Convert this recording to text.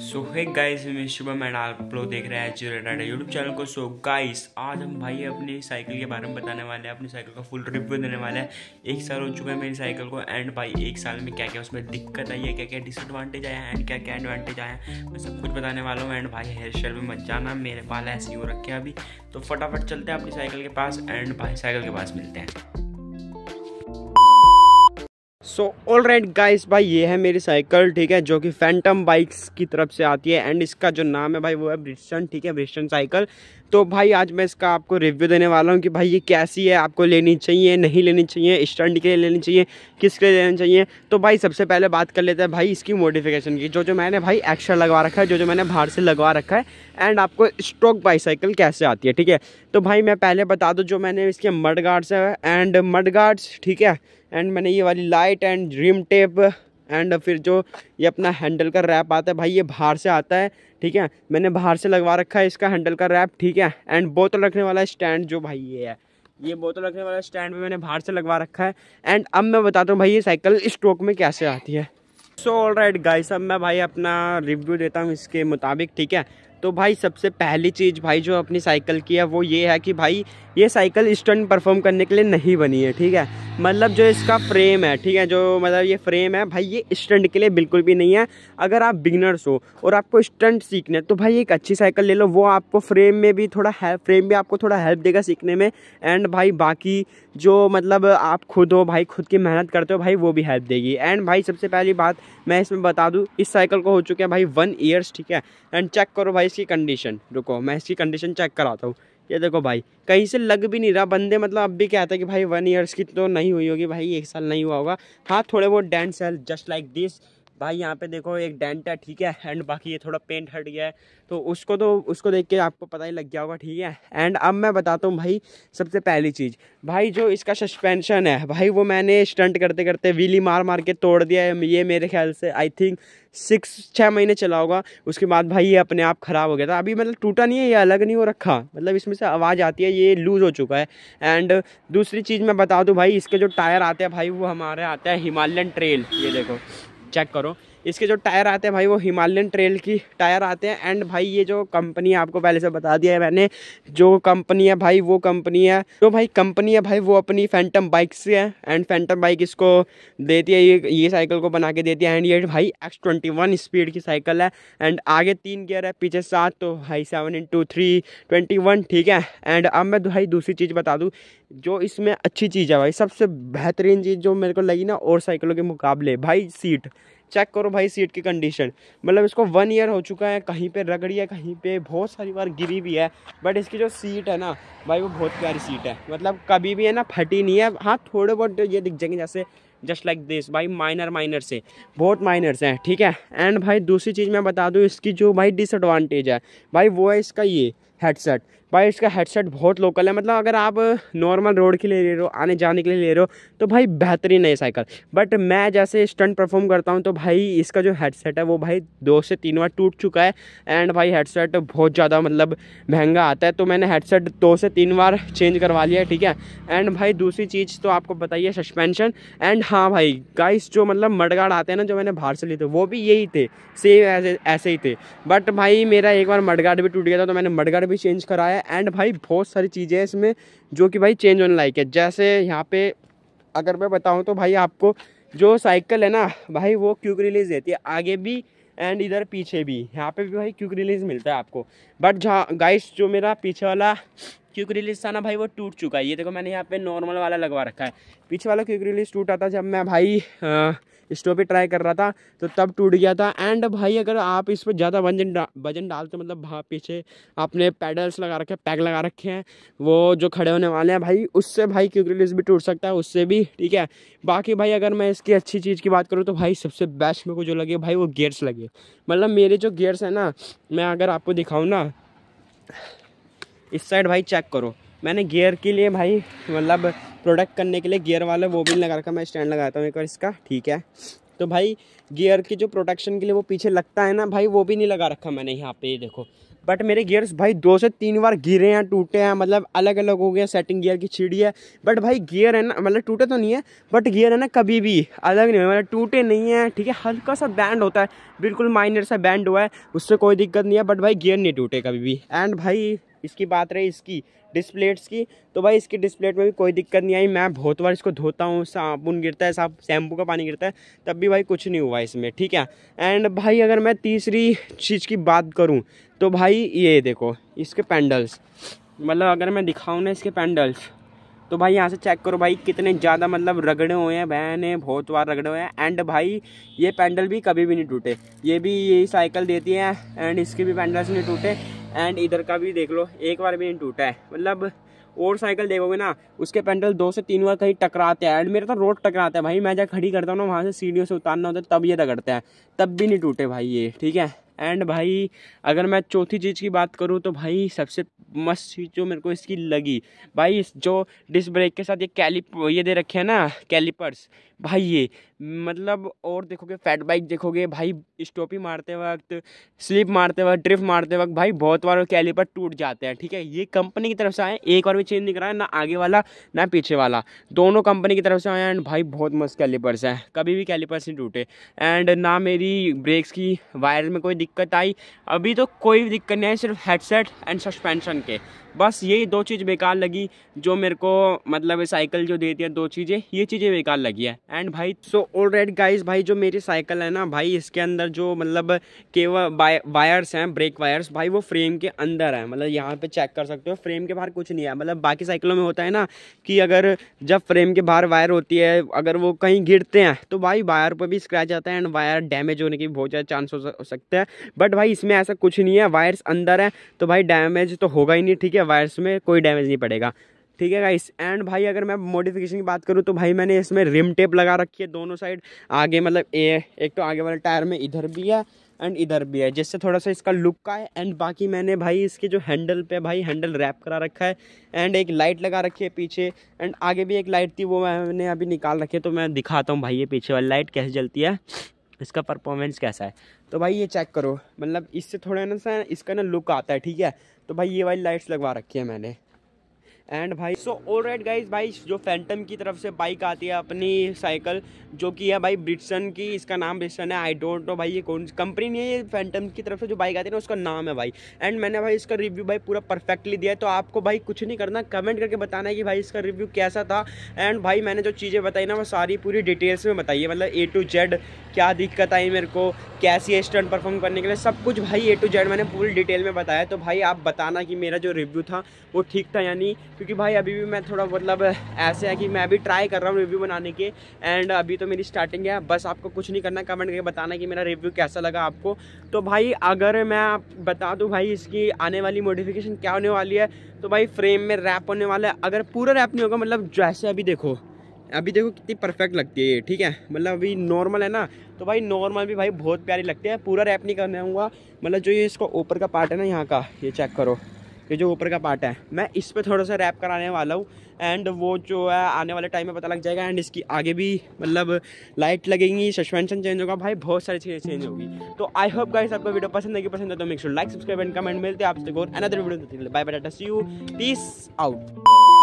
सो है गाइस मैं शुभम एंड आप लोग देख रहे हैं जीरो यूट्यूब चैनल को सो so, गाइस आज हम भाई अपनी साइकिल के बारे में बताने वाले हैं अपनी साइकिल का फुल रिव्यू देने वाले हैं एक साल हो चुका है मेरी साइकिल को एंड भाई एक साल में क्या क्या उसमें दिक्कत आई है क्या क्या डिसएडवांटेज आया है एंड क्या क्या एडवांटेज आया है मैं सब कुछ बताने वाला हूँ एंड भाई हेयर स्टाइल में मत जाना मेरे बाल ऐसे ही हो रखे हैं अभी तो फटाफट चलते हैं अपनी साइकिल के पास एंड भाई साइकिल के पास मिलते हैं सो ऑल राइट गाइस भाई ये है मेरी साइकिल ठीक है जो कि फैंटम बाइक्स की तरफ से आती है एंड इसका जो नाम है भाई वो है ब्रिस्टन ठीक है ब्रिस्टन साइकिल तो भाई आज मैं इसका आपको रिव्यू देने वाला हूँ कि भाई ये कैसी है आपको लेनी चाहिए नहीं लेनी चाहिए स्टंट के लिए लेनी चाहिए किसके लिए लेनी चाहिए तो भाई सबसे पहले बात कर लेते हैं भाई इसकी मॉडिफिकेशन की जो जो मैंने भाई एक्स्ट्रा लगवा रखा है जो जो मैंने बाहर से लगवा रखा है एंड आपको स्ट्रोक बाईसाइकिल कैसे आती है ठीक है तो भाई मैं पहले बता दूँ जो मैंने इसके मड गार्ड्स है एंड मड गार्ड्स ठीक है एंड मैंने ये वाली light and rim tape and फिर जो ये अपना हैंडल का रैप आता है भाई ये बाहर से आता है ठीक है मैंने बाहर से लगवा रखा है इसका हैंडल का रैप ठीक है एंड बोतल रखने वाला स्टैंड जो भाई ये है ये बोतल रखने वाला स्टैंड भी मैंने बाहर से लगवा रखा है एंड अब मैं बताता हूँ भाई ये साइकिल स्ट्रोक में कैसे आती है सो ऑल राइट गाइस अब मैं भाई अपना रिव्यू देता हूँ इसके मुताबिक ठीक है तो भाई सबसे पहली चीज़ भाई जो अपनी साइकिल की है वो ये है कि भाई ये साइकिल स्टंट परफॉर्म करने के लिए नहीं बनी है ठीक है मतलब जो इसका फ्रेम है ठीक है जो मतलब ये फ्रेम है भाई ये स्टंट के लिए बिल्कुल भी नहीं है अगर आप बिगनर्स हो और आपको स्टंट सीखने तो भाई एक अच्छी साइकिल ले लो वो आपको फ्रेम में भी थोड़ा हेल्प फ्रेम भी आपको थोड़ा हेल्प देगा सीखने में एंड भाई बाकी जो मतलब आप खुद हो भाई खुद की मेहनत करते हो भाई वो भी हेल्प देगी एंड भाई सबसे पहली बात मैं इसमें बता दूँ इस साइकिल को हो चुके हैं भाई वन ईयर्स ठीक है एंड चेक करो भाई इसकी कंडीशन रुको मैं इसकी कंडीशन चेक कराता हूँ ये देखो भाई कहीं से लग भी नहीं रहा बंदे मतलब अब भी कहता है कि भाई वन ईयर्स की तो नहीं हुई होगी भाई एक साल नहीं हुआ होगा हाँ थोड़े बहुत डेंट सेल जस्ट लाइक दिस भाई यहाँ पे देखो एक डेंट है ठीक है एंड बाकी ये थोड़ा पेंट हट गया है तो उसको तो उसको देख के आपको पता ही लग गया होगा ठीक है एंड अब मैं बताता हूँ भाई सबसे पहली चीज़ भाई जो इसका सस्पेंशन है भाई वो मैंने स्टंट करते करते वीली मार मार के तोड़ दिया है ये मेरे ख्याल से आई थिंक सिक्स छः महीने चला होगा उसके बाद भाई ये अपने आप ख़राब हो गया था अभी मतलब टूटा नहीं है ये अलग नहीं हो रखा मतलब इसमें से आवाज़ आती है ये लूज़ हो चुका है एंड दूसरी चीज़ मैं बता दूँ भाई इसके जो टायर आते हैं भाई वो हमारे आते हैं हिमालयन ट्रेल ये देखो चेक करो इसके जो टायर आते हैं भाई वो हिमालयन ट्रेल की टायर आते हैं एंड भाई ये जो कंपनी आपको पहले से बता दिया है मैंने जो कंपनी है भाई वो कंपनी है जो भाई कंपनी है भाई वो अपनी फैंटम बाइक से है एंड फैंटम बाइक इसको देती है ये ये साइकिल को बना के देती है एंड ये भाई एक्स ट्वेंटी वन स्पीड की साइकिल है एंड आगे तीन गियर है पीछे सात तो भाई seven into three twenty one ठीक है एंड अब मैं भाई दूसरी चीज़ बता दूँ जो इसमें अच्छी चीज़ है भाई सबसे बेहतरीन चीज़ जो मेरे को लगी ना और साइकिलों के मुकाबले भाई सीट चेक करो भाई सीट की कंडीशन मतलब इसको वन ईयर हो चुका है कहीं पे रगड़ी है कहीं पे बहुत सारी बार गिरी भी है बट इसकी जो सीट है ना भाई वो बहुत प्यारी सीट है मतलब कभी भी है ना फटी नहीं है हाँ थोड़े बहुत ये दिख जाएंगे जैसे जस्ट लाइक दिस भाई माइनर माइनर से बहुत माइनर्स हैं ठीक है एंड भाई दूसरी चीज़ मैं बता दूँ इसकी जो भाई डिसएडवांटेज है भाई वो है इसका ये हेडसेट भाई इसका हेडसेट बहुत लोकल है मतलब अगर आप नॉर्मल रोड के लिए ले रहे हो आने जाने के लिए ले रहे हो तो भाई बेहतरीन है साइकिल बट मैं जैसे स्टंट परफॉर्म करता हूँ तो भाई इसका जो हेडसेट है वो भाई दो से तीन बार टूट चुका है एंड भाई हेडसेट बहुत ज़्यादा मतलब महंगा आता है तो मैंने हेडसेट दो से तीन बार चेंज करवा लिया है ठीक है एंड भाई दूसरी चीज़ तो आपको बताइए सस्पेंशन एंड हाँ भाई गाइस जो मतलब मडगाड़ आते हैं ना जो मैंने बाहर से लिए थे वो भी यही थे सेम ऐसे ऐसे ही थे बट भाई मेरा एक बार मडगाड़ भी टूट गया था तो मैंने मडगाड़ भी चेंज कराया एंड भाई बहुत सारी चीज़ें हैं इसमें जो कि भाई चेंज होने लायक है जैसे यहाँ पे अगर मैं बताऊँ तो भाई आपको जो साइकिल है ना भाई वो क्यूक रिलीज़ देती है आगे भी एंड इधर पीछे भी यहाँ पे भी भाई क्यूक रिलीज़ मिलता है आपको बट जहाँ गाइस जो मेरा पीछे वाला क्यूक रिलीज था ना भाई वो टूट चुका है ये देखो मैंने यहाँ पे नॉर्मल वाला लगवा रखा है पीछे वाला क्यूक रिलीज टूटा था जब मैं भाई स्टोव पे ट्राई कर रहा था तो तब टूट गया था एंड भाई अगर आप इस पर ज़्यादा वजन डा, वजन डालते मतलब भाँ पीछे आपने पैडल्स लगा रखे पैक लगा रखे हैं वो जो खड़े होने वाले हैं भाई उससे भाई क्यूक रिलीज भी टूट सकता है उससे भी ठीक है बाकी भाई अगर मैं इसकी अच्छी चीज़ की बात करूँ तो भाई सबसे बेस्ट मेरे को जो लगे भाई वो गेयर्स लगे मतलब मेरे जो गेयर्स हैं ना मैं अगर आपको दिखाऊँ ना इस साइड भाई चेक करो मैंने गियर के लिए भाई मतलब प्रोडक्ट करने के लिए गियर वाले वो भी लगा रखा मैं स्टैंड लगाता हूँ एक बार इसका ठीक है तो भाई गियर की जो प्रोटेक्शन के लिए वो पीछे लगता है ना भाई वो भी नहीं लगा रखा मैंने यहाँ पे देखो बट मेरे गियर्स भाई दो से तीन बार गिरे हैं टूटे हैं मतलब अलग अलग हो गया सेटिंग गियर की छिड़ी है बट भाई गियर है ना मतलब टूटे तो नहीं है बट गियर है ना कभी भी अलग नहीं हुआ मतलब टूटे नहीं है ठीक है हल्का सा बैंड होता है बिल्कुल माइनर सा बैंड हुआ है उससे कोई दिक्कत नहीं है बट भाई गियर नहीं टूटे कभी भी एंड भाई इसकी बात रही इसकी डिस्प्लेट्स की तो भाई इसकी डिस्प्लेट में भी कोई दिक्कत नहीं आई मैं बहुत बार इसको धोता हूँ साबुन गिरता है साफ शैम्पू का पानी गिरता है तब भी भाई कुछ नहीं हुआ इसमें ठीक है एंड भाई अगर मैं तीसरी चीज़ की बात करूँ तो भाई ये देखो इसके पैंडल्स मतलब अगर मैं दिखाऊँ ना इसके पैंडल्स तो भाई यहाँ से चेक करो भाई कितने ज़्यादा मतलब रगड़े हुए हैं बहन है बहुत बार रगड़े हुए हैं एंड भाई ये पैंडल भी कभी भी नहीं टूटे ये भी यही साइकिल देती है एंड इसके भी पैंडल्स नहीं टूटे एंड इधर का भी देख लो एक बार भी नहीं टूटा है मतलब और साइकिल देखोगे ना उसके पेंडल दो से तीन बार कहीं टकराते हैं एंड मेरा तो रोड टकराता है भाई मैं जब खड़ी करता हूँ ना वहाँ से सीढ़ियों से उतारना होता है तब ये रगड़ते हैं तब भी नहीं टूटे भाई ये ठीक है एंड भाई अगर मैं चौथी चीज़ की बात करूँ तो भाई सबसे मस्त चीज़ जो मेरे को इसकी लगी भाई इस जो डिस्क ब्रेक के साथ ये कैलिप ये दे रखे हैं ना कैलिपर्स भाई ये मतलब और देखोगे फैट बाइक देखोगे भाई स्टॉपी मारते वक्त स्लिप मारते वक्त ड्रिफ्ट मारते वक्त भाई बहुत बार कैलिपर टूट जाते हैं ठीक है ये कंपनी की तरफ से आए एक बार भी चेंज नहीं कराया ना आगे वाला ना पीछे वाला दोनों कंपनी की तरफ से आए एंड भाई बहुत मस्त कैलिपर्स हैं कभी भी कैलिपर्स नहीं टूटे एंड ना मेरी ब्रेक्स की वायर में कोई दिक्कत आई अभी तो कोई दिक्कत नहीं है सिर्फ हेडसेट एंड सस्पेंशन के बस यही दो चीज़ बेकार लगी जो मेरे को मतलब साइकिल जो देती है दो चीज़ें ये चीज़ें बेकार लगी है एंड भाई सो ऑल राइट गाइज भाई जो मेरी साइकिल है ना भाई इसके अंदर जो मतलब केवल वायर्स हैं ब्रेक वायर्स भाई वो फ्रेम के अंदर है मतलब यहाँ पे चेक कर सकते हो फ्रेम के बाहर कुछ नहीं है मतलब बाकी साइकिलों में होता है ना कि अगर जब फ्रेम के बाहर वायर होती है अगर वो कहीं गिरते हैं तो भाई वायर पर भी स्क्रैच आता है एंड वायर डैमेज होने की बहुत ज़्यादा चांस हो सकता है बट भाई इसमें ऐसा कुछ नहीं है वायर्स अंदर है तो भाई डैमेज तो होगा होगा ही नहीं ठीक है वायर्स में कोई डैमेज नहीं पड़ेगा ठीक है गाइस एंड भाई अगर मैं मॉडिफिकेशन की बात करूँ तो भाई मैंने इसमें रिम टेप लगा रखी है दोनों साइड आगे मतलब ए एक तो आगे वाले टायर में इधर भी है एंड इधर भी है जिससे थोड़ा सा इसका लुक का है एंड बाकी मैंने भाई इसके जो हैंडल पे भाई हैंडल रैप करा रखा है एंड एक लाइट लगा रखी है पीछे एंड आगे भी एक लाइट थी वो मैंने अभी निकाल रखी है तो मैं दिखाता हूँ भाई ये पीछे वाली लाइट कैसे जलती है इसका परफॉर्मेंस कैसा है तो भाई ये चेक करो मतलब इससे थोड़ा ना सा इसका ना लुक आता है ठीक है तो भाई ये वाली लाइट्स लगवा रखी है मैंने एंड भाई सो ऑल राइट गाइज भाई जो फैंटम की तरफ से बाइक आती है अपनी साइकिल जो कि है भाई ब्रिटसन की इसका नाम ब्रिटसन है आई डोंट नो भाई ये कौन कंपनी नहीं है ये फैंटम की तरफ से जो बाइक आती है ना उसका नाम है भाई एंड मैंने भाई इसका रिव्यू भाई पूरा परफेक्टली दिया है तो आपको भाई कुछ नहीं करना कमेंट करके बताना है कि भाई इसका रिव्यू कैसा था एंड भाई मैंने जो चीज़ें बताई ना वो सारी पूरी डिटेल्स में बताई मतलब ए टू जेड क्या दिक्कत आई मेरे को कैसी स्टंट परफॉर्म करने के लिए सब कुछ भाई ए टू जेड मैंने पूरी डिटेल में बताया तो भाई आप बताना कि मेरा जो रिव्यू था वो ठीक था यानी क्योंकि भाई अभी भी मैं थोड़ा मतलब ऐसे है कि मैं अभी ट्राई कर रहा हूँ रिव्यू बनाने के एंड अभी तो मेरी स्टार्टिंग है बस आपको कुछ नहीं करना कमेंट करके बताना कि मेरा रिव्यू कैसा लगा आपको तो भाई अगर मैं आप बता दूँ भाई इसकी आने वाली मोडिफिकेशन क्या होने वाली है तो भाई फ्रेम में रैप होने वाला है अगर पूरा रैप नहीं होगा मतलब जैसे अभी देखो अभी देखो कितनी परफेक्ट लगती है ये ठीक है मतलब अभी नॉर्मल है ना तो भाई नॉर्मल भी भाई बहुत प्यारी लगती है पूरा रैप नहीं करना होगा मतलब जो ये इसको ऊपर का पार्ट है ना यहाँ का ये चेक करो ये जो ऊपर का पार्ट है मैं इस पर थोड़ा सा रैप कराने वाला हूँ एंड वो जो है आने वाले टाइम में पता लग जाएगा एंड इसकी आगे भी मतलब लाइट लगेंगी सस्पेंशन चेंज होगा भाई बहुत सारी चीज़ें चेंज होगी तो आई होप गाइस आपको वीडियो पसंद है कि पसंद है तो make sure like subscribe and comment मिलते हैं आपसे और अनदर वीडियो बाय बाय टाटा सी यू पीस आउट